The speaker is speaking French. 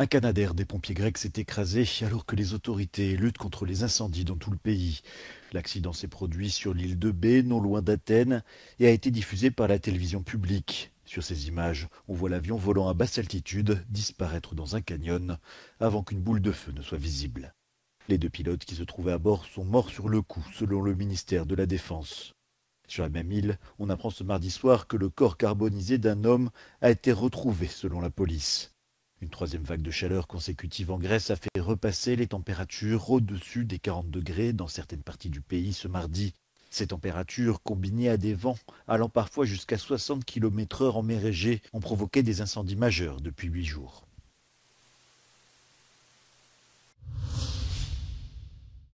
Un Canadair des pompiers grecs s'est écrasé alors que les autorités luttent contre les incendies dans tout le pays. L'accident s'est produit sur l'île de Bé, non loin d'Athènes, et a été diffusé par la télévision publique. Sur ces images, on voit l'avion volant à basse altitude disparaître dans un canyon avant qu'une boule de feu ne soit visible. Les deux pilotes qui se trouvaient à bord sont morts sur le coup, selon le ministère de la Défense. Sur la même île, on apprend ce mardi soir que le corps carbonisé d'un homme a été retrouvé selon la police. Une troisième vague de chaleur consécutive en Grèce a fait repasser les températures au-dessus des 40 degrés dans certaines parties du pays ce mardi. Ces températures, combinées à des vents allant parfois jusqu'à 60 km/h en mer Égée, ont provoqué des incendies majeurs depuis huit jours.